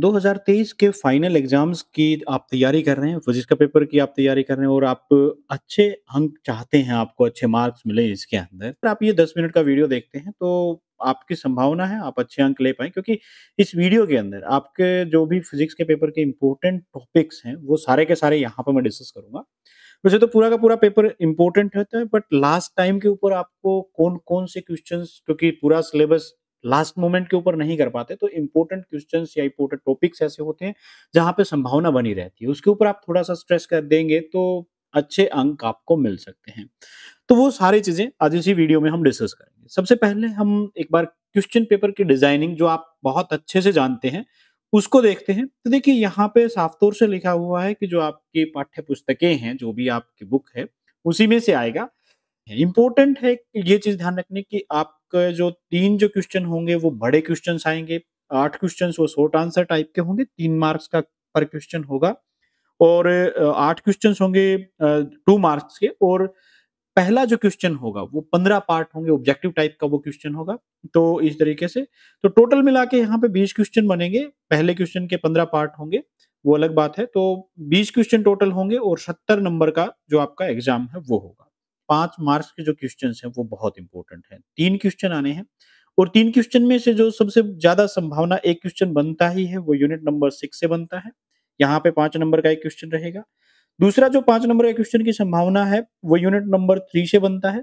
2023 के final exams की आप तैयारी कर रहे हैं फिजिक्स का पेपर की आप तैयारी कर रहे हैं और आप अच्छे अंक चाहते हैं आपको अच्छे मार्क्स मिले इसके अंदर तो आप ये 10 मिनट का वीडियो देखते हैं तो आपकी संभावना है आप अच्छे अंक ले पाए क्योंकि इस वीडियो के अंदर आपके जो भी फिजिक्स के पेपर के इम्पोर्टेंट टॉपिक्स हैं वो सारे के सारे यहाँ पर मैं डिस्कस करूंगा वैसे तो पूरा का पूरा पेपर इम्पोर्टेंट होता है बट लास्ट टाइम के ऊपर आपको कौन कौन से क्वेश्चन क्योंकि पूरा सिलेबस लास्ट मोमेंट के ऊपर नहीं कर पाते तो इंपॉर्टेंट क्वेश्चन या इंपॉर्टेंट टॉपिक्स ऐसे होते हैं जहां पे संभावना बनी रहती है उसके ऊपर आप थोड़ा सा स्ट्रेस कर देंगे तो अच्छे अंक आपको मिल सकते हैं तो वो सारी चीजें आज इसी वीडियो में हम डिस्कस करेंगे सबसे पहले हम एक बार क्वेश्चन पेपर की डिजाइनिंग जो आप बहुत अच्छे से जानते हैं उसको देखते हैं तो देखिए यहाँ पे साफ तौर से लिखा हुआ है कि जो आपकी पाठ्य पुस्तकें हैं जो भी आपकी बुक है उसी में से आएगा इम्पोर्टेंट है ये चीज ध्यान रखने की आप जो तीन जो क्वेश्चन होंगे वो बड़े क्वेश्चन आएंगे आठ क्वेश्चन वो शॉर्ट आंसर टाइप के होंगे तीन मार्क्स का पर क्वेश्चन होगा और आठ क्वेश्चन होंगे टू मार्क्स के और पहला जो क्वेश्चन होगा वो पंद्रह पार्ट होंगे ऑब्जेक्टिव टाइप का वो क्वेश्चन होगा तो इस तरीके से तो टोटल मिला के यहाँ पे बीस क्वेश्चन बनेंगे पहले क्वेश्चन के पंद्रह पार्ट होंगे वो अलग बात है तो बीस क्वेश्चन टोटल होंगे और सत्तर नंबर का जो आपका एग्जाम है वो होगा पांच मार्क्स के जो क्वेश्चन हैं वो बहुत इंपॉर्टेंट हैं तीन क्वेश्चन आने हैं और तीन क्वेश्चन में से जो सबसे ज्यादा संभावना एक क्वेश्चन बनता ही है वो यूनिट नंबर सिक्स से बनता है यहाँ पे पांच नंबर का एक क्वेश्चन रहेगा दूसरा जो पांच नंबर का क्वेश्चन की संभावना है वो यूनिट नंबर थ्री से बनता है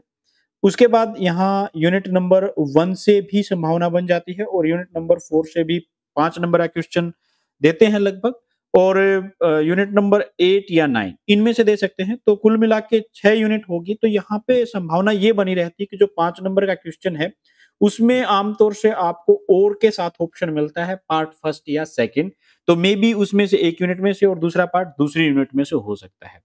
उसके बाद यहाँ यूनिट नंबर वन से भी संभावना बन जाती है और यूनिट नंबर फोर से भी पांच नंबर का क्वेश्चन देते हैं लगभग और यूनिट नंबर एट या नाइन इनमें से दे सकते हैं तो कुल मिला के छह यूनिट होगी तो यहाँ पे संभावना ये बनी रहती है कि जो पांच नंबर का क्वेश्चन है उसमें आमतौर से आपको और के साथ ऑप्शन मिलता है पार्ट फर्स्ट या सेकंड तो मे बी उसमें से एक यूनिट में से और दूसरा पार्ट दूसरी यूनिट में से हो सकता है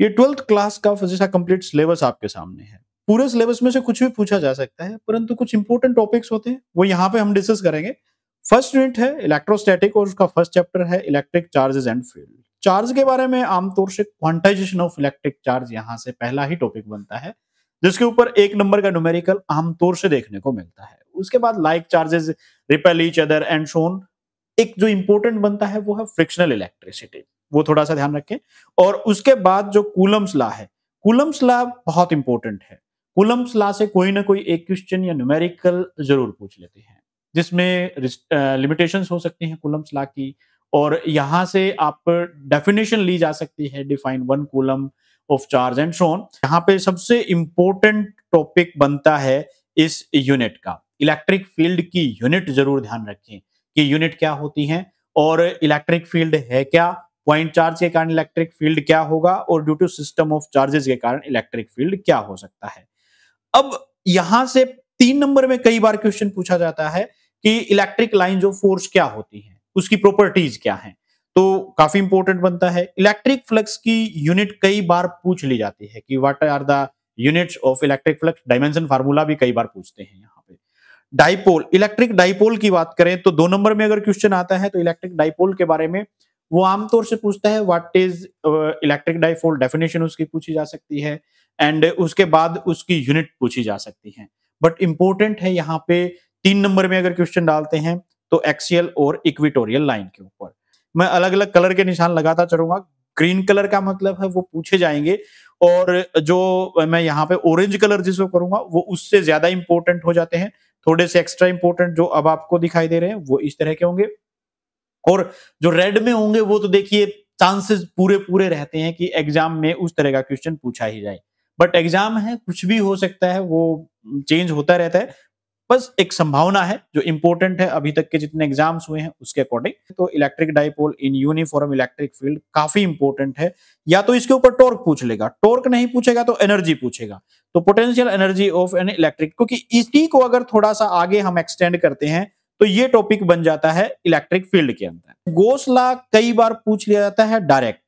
ये ट्वेल्थ क्लास का जैसा कंप्लीट सिलेबस आपके सामने है पूरे सिलेबस में से कुछ भी पूछा जा सकता है परंतु कुछ इंपोर्टेंट टॉपिक्स होते हैं वो यहाँ पे हम डिस्कस करेंगे फर्स्ट यूनिट है इलेक्ट्रोस्टैटिक और उसका फर्स्ट चैप्टर है electric charges and field charge के बारे में आमतौर से क्वांटाइजेशन ऑफ इलेक्ट्रिक चार्ज यहाँ से पहला ही टॉपिक बनता है जिसके ऊपर एक नंबर का न्यूमेरिकल आमतौर से देखने को मिलता है उसके बाद like charges repel each other and so on एक जो इंपॉर्टेंट बनता है वो है फ्रिक्शनल इलेक्ट्रिसिटी वो थोड़ा सा ध्यान रखें और उसके बाद जो कूलम्स ला है कूलम्स ला बहुत इंपॉर्टेंट है कूलम्स ला से कोई ना कोई एक क्वेश्चन या न्यूमेरिकल जरूर पूछ लेते हैं जिसमें लिमिटेशंस हो सकती हैं कूलम्स ला की और यहाँ से आप डेफिनेशन ली जा सकती है define one coulomb of charge and so on यहाँ पे सबसे इम्पोर्टेंट टॉपिक बनता है इस यूनिट का इलेक्ट्रिक फील्ड की यूनिट जरूर ध्यान रखें कि यूनिट क्या होती हैं और इलेक्ट्रिक फील्ड है क्या पॉइंट चार्ज के कारण इलेक्ट्रिक फील्ड क्या होगा और due to system of charges के कारण इलेक्ट्रिक फील्ड क्या हो सकता है अब यहां से तीन नंबर में कई बार क्वेश्चन पूछा जाता है कि इलेक्ट्रिक लाइन ऑफ फोर्स क्या होती है उसकी प्रॉपर्टीज क्या है तो काफी इंपॉर्टेंट बनता है इलेक्ट्रिक फ्लक्स की यूनिट कई बार पूछ ली जाती है कि what are the units of electric flux dimension formula भी कई बार पूछते हैं यहाँ पे डाइपोल इलेक्ट्रिक डाइपोल की बात करें तो दो नंबर में अगर क्वेश्चन आता है तो इलेक्ट्रिक डाइपोल के बारे में वो आमतौर से पूछता है what is electric dipole definition उसकी पूछी जा सकती है एंड उसके बाद उसकी यूनिट पूछी जा सकती है बट इंपॉर्टेंट है यहाँ पे तीन नंबर में अगर क्वेश्चन डालते हैं तो एक्सियल और इक्विटोरियल लाइन के ऊपर मैं अलग अलग कलर के निशान लगाता चलूंगा ग्रीन कलर का मतलब है वो पूछे जाएंगे और जो मैं यहाँ पे ऑरेंज कलर जिसको करूंगा वो उससे ज्यादा इंपॉर्टेंट हो जाते हैं थोड़े से एक्स्ट्रा इंपॉर्टेंट जो अब आपको दिखाई दे रहे हैं वो इस तरह के होंगे और जो रेड में होंगे वो तो देखिए चांसेस पूरे पूरे रहते हैं कि एग्जाम में उस तरह का क्वेश्चन पूछा ही जाए बट एग्जाम है कुछ भी हो सकता है वो चेंज होता रहता है बस एक संभावना है जो इंपॉर्टेंट है अभी तक के जितने एग्जाम्स हुए हैं उसके अकॉर्डिंग तो electric dipole in uniform electric field काफी इंपॉर्टेंट है या तो इसके ऊपर टॉर्क पूछ लेगा टॉर्क नहीं पूछेगा तो एनर्जी पूछेगा तो potential energy of an electric क्योंकि इसी को अगर थोड़ा सा आगे हम एक्सटेंड करते हैं तो ये टॉपिक बन जाता है इलेक्ट्रिक फील्ड के अंदर गोसला कई बार पूछ लिया जाता है डायरेक्ट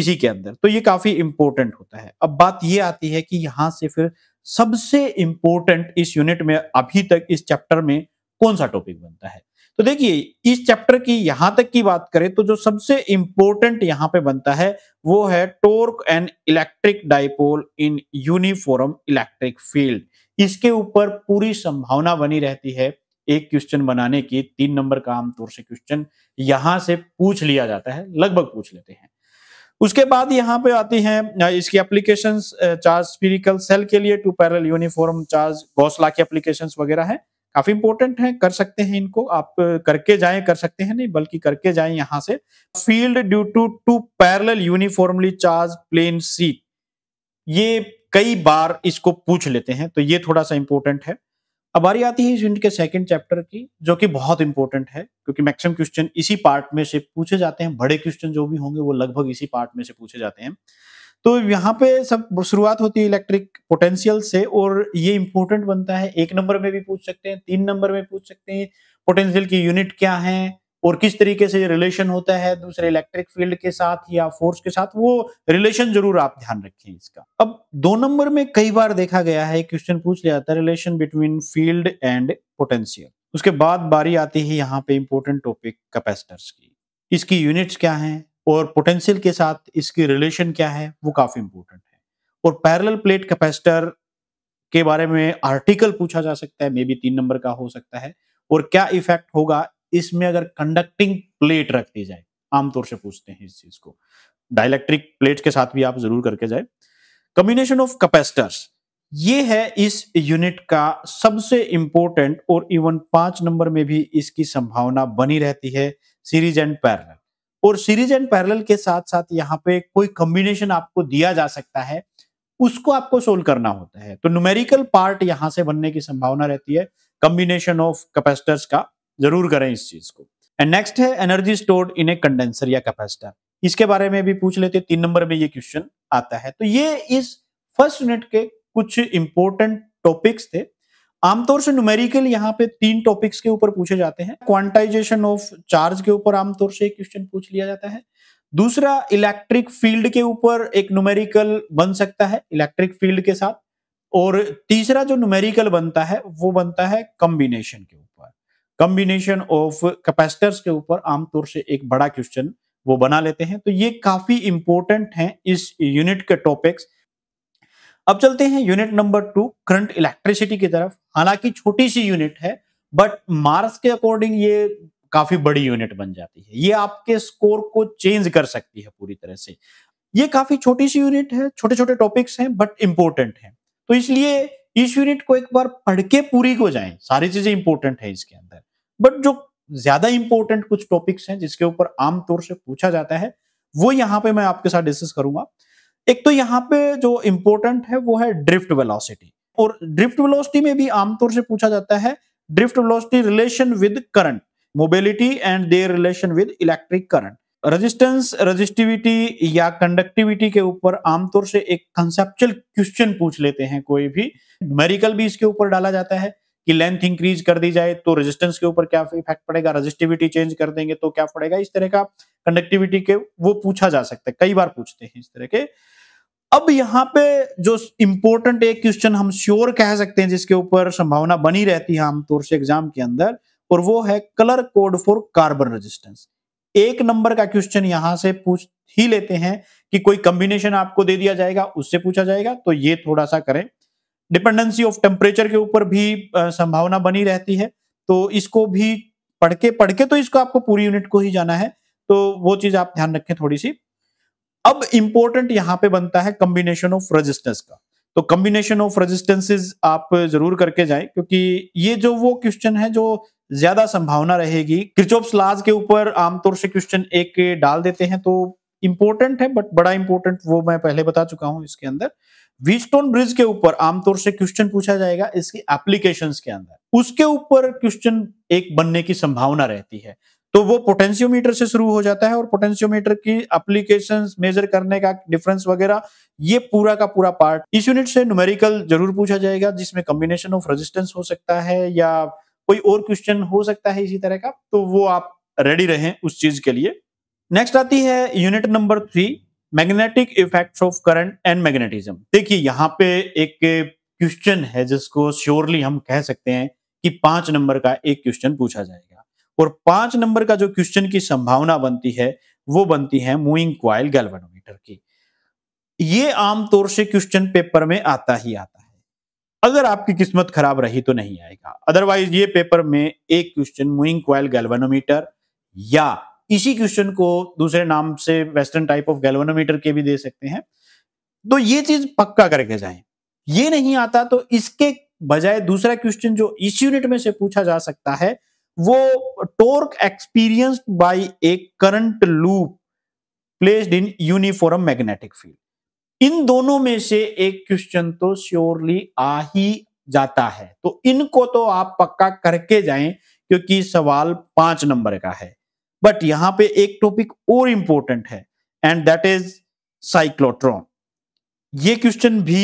इसी के अंदर तो ये काफी इंपोर्टेंट होता है अब बात ये आती है कि यहां से फिर सबसे इंपॉर्टेंट इस यूनिट में अभी तक इस चैप्टर में कौन सा टॉपिक बनता है तो देखिए इस चैप्टर की यहां तक की बात करें तो जो सबसे इंपॉर्टेंट यहां पे बनता है वो है torque and electric dipole in uniform electric field इसके ऊपर पूरी संभावना बनी रहती है एक क्वेश्चन बनाने की तीन नंबर का आमतौर से क्वेश्चन यहां से पूछ लिया जाता है लगभग पूछ लेते हैं उसके बाद यहाँ पे आती है इसकी एप्लीकेशन चार्ज स्पिरिकल सेल के लिए two parallel uniform charge Gauss law की एप्लीकेशन वगैरह है काफी इंपॉर्टेंट है कर सकते हैं इनको आप करके जाए कर सकते हैं नहीं बल्कि करके जाए यहाँ से field due to two parallel uniformly charge plane sheet ये कई बार इसको पूछ लेते हैं तो ये थोड़ा सा इंपॉर्टेंट है अब आ आती है इस यूनिट के सेकंड चैप्टर की जो कि बहुत इंपॉर्टेंट है क्योंकि मैक्सिमम क्वेश्चन इसी पार्ट में से पूछे जाते हैं बड़े क्वेश्चन जो भी होंगे वो लगभग इसी पार्ट में से पूछे जाते हैं तो यहाँ पे सब शुरुआत होती है इलेक्ट्रिक पोटेंशियल से और ये इंपॉर्टेंट बनता है एक नंबर में भी पूछ सकते हैं तीन नंबर में पूछ सकते हैं पोटेंशियल की यूनिट क्या है और किस तरीके से रिलेशन होता है दूसरे इलेक्ट्रिक फील्ड के साथ या फोर्स के साथ वो रिलेशन जरूर आप ध्यान रखें इसका अब दो नंबर में कई बार देखा गया है क्वेश्चन पूछ लिया जाता है relation between field and potential उसके बाद बारी आती है यहाँ पे इंपॉर्टेंट टॉपिक कैपेसिटर्स की इसकी यूनिट्स क्या है और पोटेंशियल के साथ इसकी रिलेशन क्या है वो काफी इंपॉर्टेंट है और पैरेलल प्लेट कैपेसिटर के बारे में आर्टिकल पूछा जा सकता है मे बी तीन नंबर का हो सकता है और क्या इफेक्ट होगा इसमें अगर कंडक्टिंग प्लेट रख दी जाए आमतौर से पूछते हैं इस चीज को डायलैक्ट्रिक प्लेट के साथ भी आप जरूर करके जाए कम्बिनेशन ऑफ कैपेसिटर्स ये है इस यूनिट का सबसे इंपॉर्टेंट और इवन पांच नंबर में भी इसकी संभावना बनी रहती है सीरीज एंड पैरेलल और सीरीज एंड पैरेलल के साथ साथ यहाँ पे कोई कॉम्बिनेशन आपको दिया जा सकता है उसको आपको सोल्व करना होता है तो न्यूमेरिकल पार्ट यहां से बनने की संभावना रहती है कॉम्बिनेशन ऑफ कैपेसिटर्स का जरूर करें इस चीज को एंड नेक्स्ट है energy stored in a condenser या कैपेसिटर इसके बारे में भी पूछ लेते तीन नंबर में ये क्वेश्चन आता है तो ये इस फर्स्ट यूनिट के कुछ इंपॉर्टेंट टॉपिक्स थे आमतौर से न्यूमेरिकल यहाँ पे तीन टॉपिक्स के ऊपर पूछे जाते हैं क्वांटाइजेशन ऑफ चार्ज के ऊपर आमतौर से एक क्वेश्चन पूछ लिया जाता है दूसरा इलेक्ट्रिक फील्ड के ऊपर एक न्यूमेरिकल बन सकता है इलेक्ट्रिक फील्ड के साथ और तीसरा जो न्यूमेरिकल बनता है वो बनता है कॉम्बिनेशन के ऊपर कॉम्बिनेशन ऑफ कैपेसिटर्स के ऊपर आमतौर से एक बड़ा क्वेश्चन वो बना लेते हैं तो ये काफी इंपॉर्टेंट हैं इस यूनिट के टॉपिक्स अब चलते हैं unit number two current electricity की तरफ हालांकि छोटी सी यूनिट है बट मार्स के अकॉर्डिंग ये काफी बड़ी यूनिट बन जाती है ये आपके स्कोर को चेंज कर सकती है पूरी तरह से ये काफी छोटी सी यूनिट है छोटे छोटे टॉपिक्स हैं बट इंपॉर्टेंट है तो इसलिए इस यूनिट को एक बार पढ़ के पूरी को जाए सारी चीजें इंपॉर्टेंट है इसके अंदर बट जो ज्यादा इंपॉर्टेंट कुछ टॉपिक्स हैं जिसके ऊपर आमतौर से पूछा जाता है वो यहाँ पे मैं आपके साथ डिस्कस करूंगा एक तो यहाँ पे जो इंपॉर्टेंट है वो है ड्रिफ्ट वेलोसिटी और ड्रिफ्ट वेलोसिटी में भी आमतौर से पूछा जाता है drift velocity relation with current mobility and their relation with electric current resistance resistivity या कंडक्टिविटी के ऊपर आमतौर से एक कंसेप्चुअल क्वेश्चन पूछ लेते हैं कोई भी न्यूमेरिकल भी इसके ऊपर डाला जाता है कि लेंथ इंक्रीज कर दी जाए तो रेजिस्टेंस के ऊपर क्या इफेक्ट पड़ेगा रजिस्टिविटी चेंज कर देंगे तो क्या पड़ेगा इस तरह का कंडक्टिविटी के वो पूछा जा सकता है कई बार पूछते हैं इस तरह के अब यहाँ पे जो इंपॉर्टेंट एक क्वेश्चन हम श्योर कह सकते हैं जिसके ऊपर संभावना बनी रहती है आमतौर से एग्जाम के अंदर और वो है colour code for carbon resistance एक नंबर का क्वेश्चन यहां से पूछ ही लेते हैं कि कोई कॉम्बिनेशन आपको दे दिया जाएगा उससे पूछा जाएगा तो ये थोड़ा सा करें डिपेंडेंसी ऑफ टेम्परेचर के ऊपर भी संभावना बनी रहती है तो इसको भी पढ़ के पढ़ के तो इसको आपको पूरी यूनिट को ही जाना है तो वो चीज आप ध्यान रखें थोड़ी सी अब इंपॉर्टेंट यहाँ पे बनता है कॉम्बिनेशन ऑफ रेजिस्टेंस का तो कॉम्बिनेशन ऑफ रेजिस्टेंसेज आप जरूर करके जाएं क्योंकि ये जो वो क्वेश्चन है जो ज्यादा संभावना रहेगी क्रिचोप्स लाज के ऊपर आमतौर से क्वेश्चन एक डाल देते हैं तो इंपॉर्टेंट है बट बड़ा इंपॉर्टेंट वो मैं पहले बता चुका हूं इसके अंदर वीस्टोन ब्रिज के ऊपर आमतौर से क्वेश्चन पूछा जाएगा इसके एप्लीकेशन के अंदर उसके ऊपर क्वेश्चन एक बनने की संभावना रहती है तो वो पोटेंशियोमीटर से शुरू हो जाता है और पोटेंशियोमीटर की एप्लीकेशन मेजर करने का डिफरेंस वगैरह ये पूरा का पूरा पार्ट इस यूनिट से न्यूमेरिकल जरूर पूछा जाएगा जिसमें कॉम्बिनेशन ऑफ रेजिस्टेंस हो सकता है या कोई और क्वेश्चन हो सकता है इसी तरह का तो वो आप रेडी रहें उस चीज के लिए नेक्स्ट आती है unit number three magnetic effects of current and magnetism देखिए यहाँ पे एक क्वेश्चन है जिसको श्योरली हम कह सकते हैं कि पांच नंबर का एक क्वेश्चन पूछा जाएगा और पांच नंबर का जो क्वेश्चन की संभावना बनती है वो बनती है मूविंग क्वाइल गैल्वेनोमीटर की ये आमतौर से क्वेश्चन पेपर में आता ही आता है अगर आपकी किस्मत खराब रही तो नहीं आएगा अदरवाइज ये पेपर में एक क्वेश्चन मूविंग क्वाइल गैल्वेनोमीटर या इसी क्वेश्चन को दूसरे नाम से वेस्टर्न टाइप ऑफ गैल्वेनोमीटर के भी दे सकते हैं तो ये चीज पक्का करके जाए ये नहीं आता तो इसके बजाय दूसरा क्वेश्चन जो इस यूनिट में से पूछा जा सकता है वो torque experienced by a current loop placed in uniform magnetic field इन दोनों में से एक क्वेश्चन तो श्योरली आ ही जाता है तो इनको तो आप पक्का करके जाएं क्योंकि सवाल पांच नंबर का है बट यहां पे एक टॉपिक और इंपॉर्टेंट है एंड दैट इज साइक्लोट्रॉन ये क्वेश्चन भी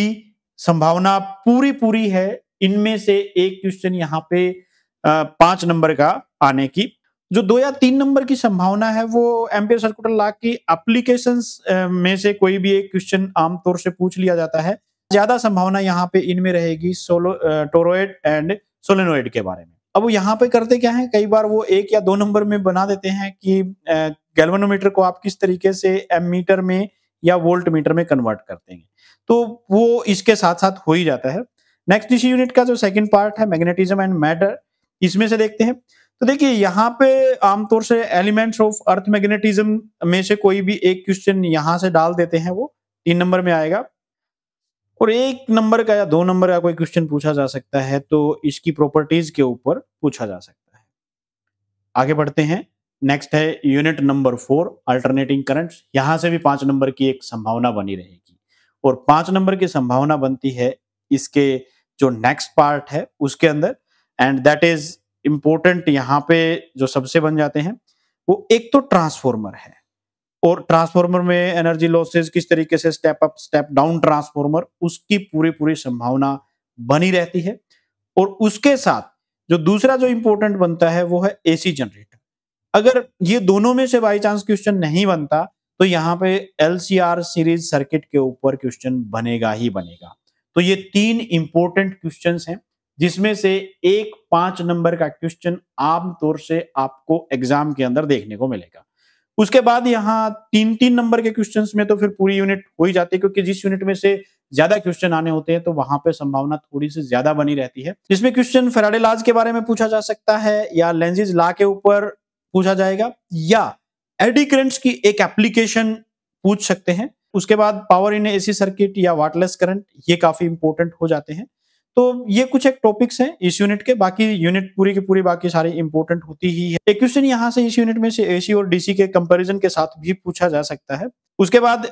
संभावना पूरी पूरी है इनमें से एक क्वेश्चन यहाँ पे पांच नंबर का आने की जो दो या तीन नंबर की संभावना है वो एम्पियर सर्कुलर लॉ की एप्लीकेशन में से कोई भी एक क्वेश्चन आमतौर से पूछ लिया जाता है ज्यादा संभावना यहाँ पे इनमें रहेगी सोलो टोरोइड एंड सोलेनोइड के बारे में अब यहाँ पे करते क्या है कई बार वो एक या दो नंबर में बना देते हैं कि गैल्वेनोमीटर को आप किस तरीके से एम मीटर में या वोल्ट मीटर में कन्वर्ट कर देंगे तो वो इसके साथ साथ हो ही जाता है नेक्स्ट इसी यूनिट का जो सेकंड पार्ट है मैग्नेटिज्म एंड मैटर इसमें से देखते हैं तो देखिए यहाँ पे आमतौर से एलिमेंट्स ऑफ अर्थ मैग्नेटिज्म में से कोई भी एक क्वेश्चन यहाँ से डाल देते हैं वो तीन नंबर में आएगा और एक नंबर का या दो नंबर का कोई क्वेश्चन पूछा जा सकता है तो इसकी प्रॉपर्टीज के ऊपर पूछा जा सकता है आगे बढ़ते हैं नेक्स्ट है unit number four alternating current यहां से भी पांच नंबर की एक संभावना बनी रहेगी और पांच नंबर की संभावना बनती है इसके जो नेक्स्ट पार्ट है उसके अंदर एंड दैट इज इम्पोर्टेंट यहाँ पे जो सबसे बन जाते हैं वो एक तो ट्रांसफॉर्मर है और ट्रांसफार्मर में एनर्जी लॉसेज किस तरीके से step up step down transformer उसकी पूरी पूरी संभावना बनी रहती है और उसके साथ जो दूसरा जो इंपॉर्टेंट बनता है वो है एसी जनरेटर अगर ये दोनों में से बाई चांस क्वेश्चन नहीं बनता तो यहाँ पे एल सीरीज सर्किट के ऊपर क्वेश्चन बनेगा ही बनेगा तो ये तीन इंपॉर्टेंट क्वेश्चन हैं जिसमें से एक पांच नंबर का क्वेश्चन आमतौर से आपको एग्जाम के अंदर देखने को मिलेगा उसके बाद यहाँ तीन तीन नंबर के क्वेश्चन में तो फिर पूरी यूनिट हो ही जाती है क्योंकि जिस यूनिट में से ज्यादा क्वेश्चन आने होते हैं तो वहां पे संभावना थोड़ी सी ज्यादा बनी रहती है जिसमें क्वेश्चन फेराडे लाज के बारे में पूछा जा सकता है या लेंजेज ला के ऊपर पूछा जाएगा या एडी की एक एप्लीकेशन पूछ सकते हैं उसके बाद पावर इन एसी सर्किट या वाटलेस करंट ये काफी इंपोर्टेंट हो जाते हैं तो ये कुछ एक टॉपिक्स हैं इस यूनिट के बाकी यूनिट पूरी की पूरी बाकी सारी इंपॉर्टेंट होती ही है एक क्वेश्चन यहाँ से इस यूनिट में से एसी और डीसी के कंपैरिजन के साथ भी पूछा जा सकता है उसके बाद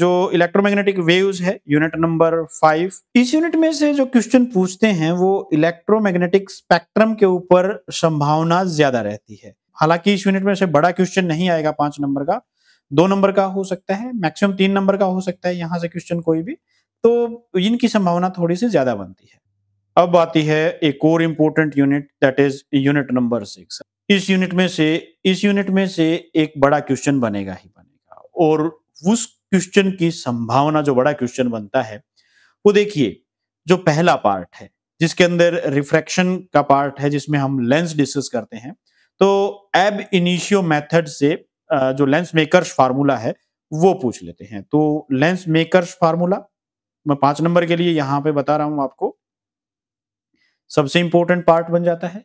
जो इलेक्ट्रोमैग्नेटिक वेव्स है यूनिट नंबर फाइव इस यूनिट में से जो क्वेश्चन पूछते हैं वो इलेक्ट्रोमैग्नेटिक स्पेक्ट्रम के ऊपर संभावना ज्यादा रहती है हालांकि इस यूनिट में से बड़ा क्वेश्चन नहीं आएगा पांच नंबर का दो नंबर का हो सकता है मैक्सिमम तीन नंबर का हो सकता है यहाँ से क्वेश्चन कोई भी तो इनकी संभावना थोड़ी सी ज्यादा बनती है अब आती है एक और important unit that is unit number six इस यूनिट में से इस यूनिट में से एक बड़ा क्वेश्चन बनेगा ही बनेगा और उस क्वेश्चन की संभावना जो बड़ा क्वेश्चन बनता है वो देखिए जो पहला पार्ट है जिसके अंदर रिफ्रैक्शन का पार्ट है जिसमें हम लेंस डिस्कस करते हैं तो एब इनिशियो मेथड से जो लेंस मेकर्स फार्मूला है वो पूछ लेते हैं तो लेंस मेकर्स फार्मूला मैं पांच नंबर के लिए यहां पे बता रहा हूं आपको सबसे इंपॉर्टेंट पार्ट बन जाता है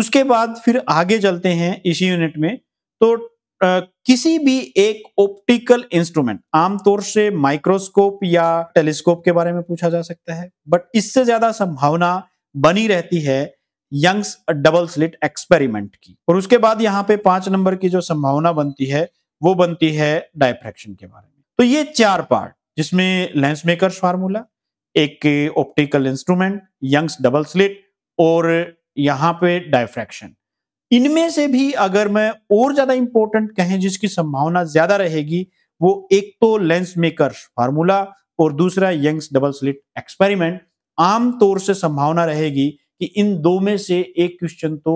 उसके बाद फिर आगे चलते हैं इसी यूनिट में तो आ, किसी भी एक ऑप्टिकल इंस्ट्रूमेंट आमतौर से माइक्रोस्कोप या टेलीस्कोप के बारे में पूछा जा सकता है बट इससे ज्यादा संभावना बनी रहती है यंग्स डबल स्लिट एक्सपेरिमेंट की और उसके बाद यहाँ पे पांच नंबर की जो संभावना बनती है वो बनती है डायफ्रैक्शन के बारे में तो ये चार पार्ट जिसमें लेंस मेकर्स फार्मूला एक optical instrument Young's double slit और यहाँ पे डायफ्रैक्शन इनमें से भी अगर मैं और ज्यादा इंपॉर्टेंट कहें जिसकी संभावना ज्यादा रहेगी वो एक तो लेंस मेकर फार्मूला और दूसरा यंग्स डबल स्लिट एक्सपेरिमेंट आमतौर से संभावना रहेगी कि इन दो में से एक क्वेश्चन तो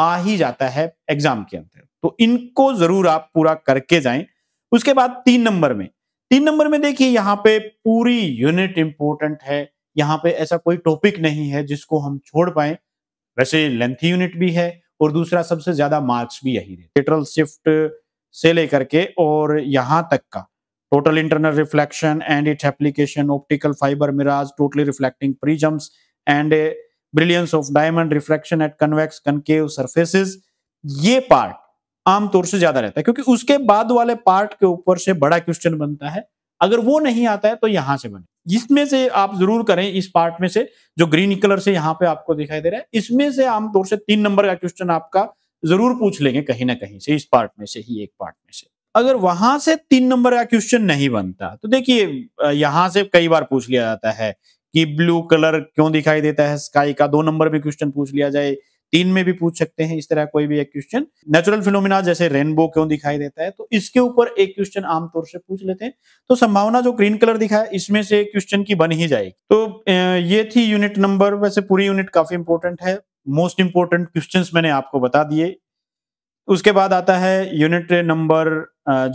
आ ही जाता है एग्जाम के अंदर तो इनको जरूर आप पूरा करके जाएं उसके बाद तीन नंबर में तीन नंबर में देखिए यहाँ पे पूरी यूनिट इंपोर्टेंट है यहाँ पे ऐसा कोई टॉपिक नहीं है जिसको हम छोड़ पाए वैसे लेंथी यूनिट भी है और दूसरा सबसे ज्यादा मार्क्स भी यही लेटरल शिफ्ट से लेकर के और यहाँ तक का total internal reflection and it application optical fibre mirage totally reflecting prisms and brilliance of diamond reflection at convex concave surfaces ये पार्ट आमतौर से ज्यादा रहता है क्योंकि उसके बाद वाले पार्ट के ऊपर से बड़ा क्वेश्चन बनता है अगर वो नहीं आता है तो यहां से बने इसमें से आप जरूर करें इस पार्ट में से जो ग्रीन कलर से यहाँ पे आपको दिखाई दे रहा है इसमें से आमतौर से तीन नंबर का क्वेश्चन आपका जरूर पूछ लेंगे कहीं ना कहीं से इस पार्ट में से ही एक पार्ट में से अगर वहां से तीन नंबर का क्वेश्चन नहीं बनता तो देखिए यहां से कई बार पूछ लिया जाता है कि ब्लू कलर क्यों दिखाई देता है स्काई का दो नंबर भी क्वेश्चन पूछ लिया जाए तीन में भी पूछ सकते हैं इस तरह कोई भी एक क्वेश्चन नेचुरल फिनोमिना जैसे रेनबो क्यों दिखाई देता है तो इसके ऊपर एक क्वेश्चन आमतौर से पूछ लेते हैं तो संभावना जो ग्रीन कलर दिखा है इसमें से क्वेश्चन की बन ही जाएगी तो ये थी यूनिट नंबर वैसे पूरी यूनिट काफी इंपॉर्टेंट है मोस्ट इंपॉर्टेंट क्वेश्चन मैंने आपको बता दिए उसके बाद आता है यूनिट नंबर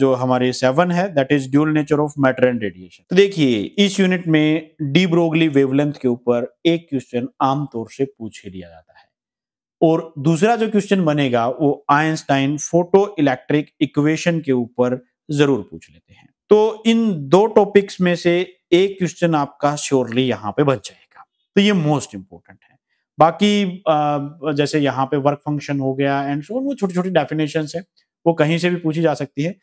जो हमारे सेवन है that is dual nature of matter and radiation तो देखिए इस यूनिट में डी ब्रोगली वेवलेंथ के ऊपर एक क्वेश्चन आमतौर से पूछ लिया जाता है और दूसरा जो क्वेश्चन बनेगा वो आइंस्टाइन फोटो इलेक्ट्रिक इक्वेशन के ऊपर जरूर पूछ लेते हैं तो इन दो टॉपिक्स में से एक क्वेश्चन आपका श्योरली यहाँ पे बच जाएगा तो ये मोस्ट इंपॉर्टेंट है बाकी जैसे यहाँ पे वर्क फंक्शन हो गया एंड सो वो छोटी छोटी डेफिनेशन है वो कहीं से भी पूछी जा सकती है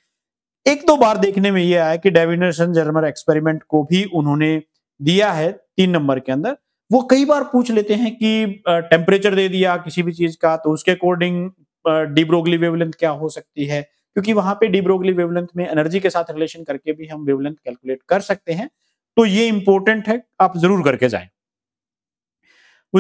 एक दो बार देखने में ये आया कि डेविनेशन जर्मर एक्सपेरिमेंट को भी उन्होंने दिया है तीन नंबर के अंदर वो कई बार पूछ लेते हैं कि टेम्परेचर दे दिया किसी भी चीज का तो उसके अकॉर्डिंग डिब्रोगली वेवलेंथ क्या हो सकती है क्योंकि वहां पे डिब्रोगली वेवलेंथ में एनर्जी के साथ रिलेशन करके भी हम वेवलेंथ कैलकुलेट कर सकते हैं तो ये इंपॉर्टेंट है आप जरूर करके जाए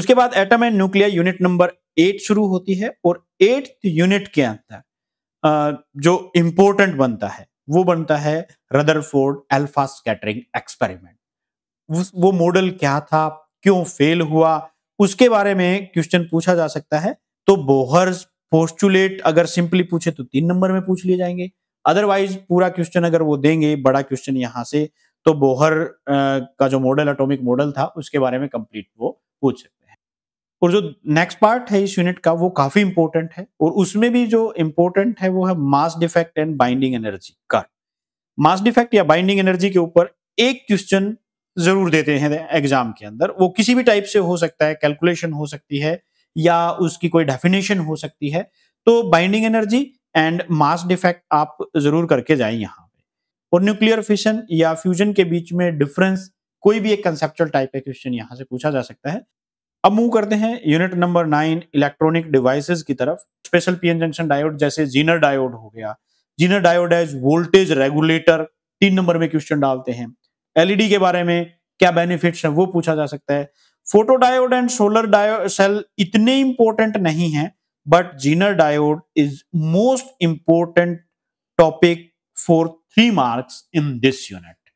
उसके बाद atom and nuclear unit number eight शुरू होती है और एट यूनिट के अंदर जो इंपॉर्टेंट बनता है वो बनता है रदरफोर्ड अल्फा स्कैटरिंग एक्सपेरिमेंट वो मॉडल क्या था क्यों फेल हुआ उसके बारे में क्वेश्चन पूछा जा सकता है तो बोहर्स पोस्टुलेट अगर सिंपली पूछे तो तीन नंबर में पूछ लिए जाएंगे अदरवाइज पूरा क्वेश्चन अगर वो देंगे बड़ा क्वेश्चन यहाँ से तो बोहर का जो मॉडल एटॉमिक मॉडल था उसके बारे में कंप्लीट वो पूछ सकते हैं और जो नेक्स्ट पार्ट है इस यूनिट का वो काफी इंपॉर्टेंट है और उसमें भी जो इंपॉर्टेंट है वो है mass defect and binding energy का मास डिफेक्ट या बाइंडिंग एनर्जी के ऊपर एक क्वेश्चन ज़रूर देते हैं एग्ज़ाम के अंदर वो किसी भी टाइप से हो सकता है कैलकुलेशन हो सकती है या उसकी कोई डेफिनेशन हो सकती है तो binding energy and mass defect आप ज़रूर करके जाए यहाँ पे और न्यूक्लियर फिशन या फ्यूजन के बीच में डिफरेंस कोई भी एक कंसेप्चुअल टाइप का क्वेश्चन यहाँ से पूछा जा सकता है अब मूव करते हैं unit number nine electronic devices की तरफ स्पेशल पीएन जंक्शन डायोड जैसे जीनर डायोड हो गया Zener diode as voltage regulator तीन नंबर में क्वेश्चन डालते हैं एलईडी e के बारे में क्या बेनिफिट्स है वो पूछा जा सकता है photo diode and solar diode cell इतने इंपॉर्टेंट नहीं है but Zener diode is most important topic for three marks in this unit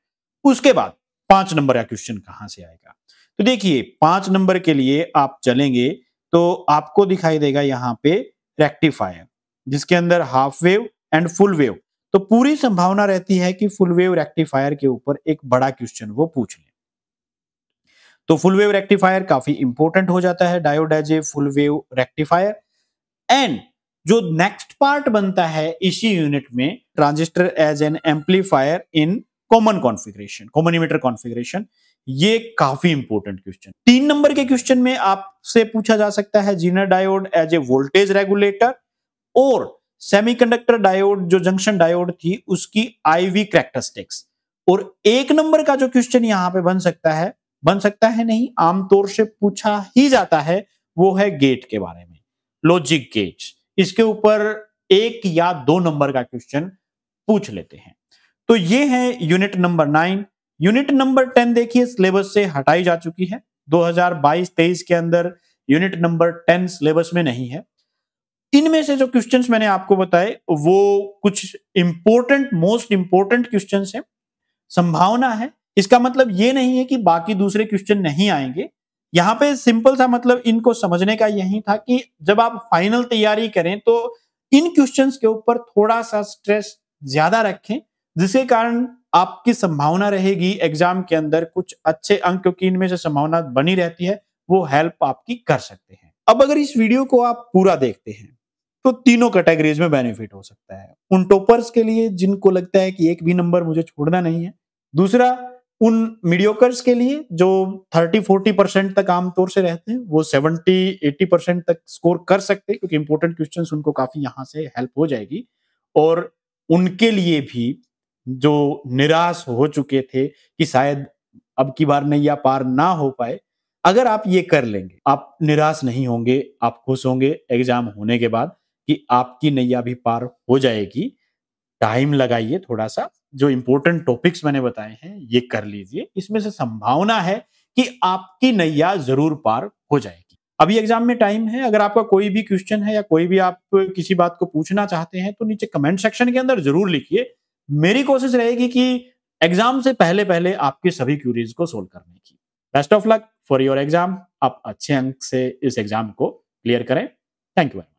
उसके बाद पांच नंबर का क्वेश्चन कहां से आएगा तो देखिए पांच नंबर के लिए आप चलेंगे तो आपको दिखाई देगा यहाँ पे रेक्टिफायर जिसके अंदर half wave and full wave तो पूरी संभावना रहती है कि फुल वेव रेक्टिफायर के ऊपर एक बड़ा क्वेश्चन वो पूछ ले तो फुल वेव रेक्टिफायर काफी इंपोर्टेंट हो जाता है diode as a full wave rectifier and जो नेक्स्ट पार्ट बनता है इसी यूनिट में transistor as an amplifier in common configuration common emitter configuration ये काफी इंपोर्टेंट क्वेश्चन तीन नंबर के क्वेश्चन में आपसे पूछा जा सकता है Zener diode as a voltage regulator और सेमीकंडक्टर डायोड जो जंक्शन डायोड थी उसकी आईवी करेक्टरिस्टिक्स और एक नंबर का जो क्वेश्चन यहां पे बन सकता है बन सकता है नहीं आमतौर से पूछा ही जाता है वो है गेट के बारे में लॉजिक गेट इसके ऊपर एक या दो नंबर का क्वेश्चन पूछ लेते हैं तो ये है unit number nine unit number ten देखिए सिलेबस से हटाई जा चुकी है 2022-23 के अंदर यूनिट नंबर टेन सिलेबस में नहीं है इनमें से जो क्वेश्चन मैंने आपको बताए वो कुछ इंपोर्टेंट मोस्ट इंपोर्टेंट क्वेश्चन है संभावना है इसका मतलब ये नहीं है कि बाकी दूसरे क्वेश्चन नहीं आएंगे यहाँ पे सिंपल सा मतलब इनको समझने का यही था कि जब आप फाइनल तैयारी करें तो इन क्वेश्चंस के ऊपर थोड़ा सा स्ट्रेस ज्यादा रखें जिसके कारण आपकी संभावना रहेगी एग्जाम के अंदर कुछ अच्छे अंक क्योंकि इनमें से संभावना बनी रहती है वो हेल्प आपकी कर सकते हैं अब अगर इस वीडियो को आप पूरा देखते हैं तो तीनों कैटेगरीज में बेनिफिट हो सकता है उन टॉपर्स के लिए जिनको लगता है कि एक भी नंबर मुझे छोड़ना नहीं है दूसरा उन मीडियोकर्स के लिए जो 30 40 परसेंट तक आमतौर से रहते हैं वो 70 80 परसेंट तक स्कोर कर सकते हैं क्योंकि इंपॉर्टेंट क्वेश्चन उनको काफी यहाँ से हेल्प हो जाएगी और उनके लिए भी जो निराश हो चुके थे कि शायद अब की बार नहीं या पार ना हो पाए अगर आप ये कर लेंगे आप निराश नहीं होंगे आप खुश होंगे एग्जाम होने के बाद कि आपकी नैया भी पार हो जाएगी टाइम लगाइए थोड़ा सा जो इंपॉर्टेंट टॉपिक्स मैंने बताए हैं ये कर लीजिए इसमें से संभावना है कि आपकी नैया जरूर पार हो जाएगी अभी एग्जाम में टाइम है अगर आपका कोई भी क्वेश्चन है या कोई भी आप किसी बात को पूछना चाहते हैं तो नीचे कमेंट सेक्शन के अंदर जरूर लिखिए मेरी कोशिश रहेगी कि एग्जाम से पहले पहले आपके सभी क्यूरीज को सोल्व करने की best of luck for your exam आप अच्छे अंक से इस एग्जाम को क्लियर करें थैंक यू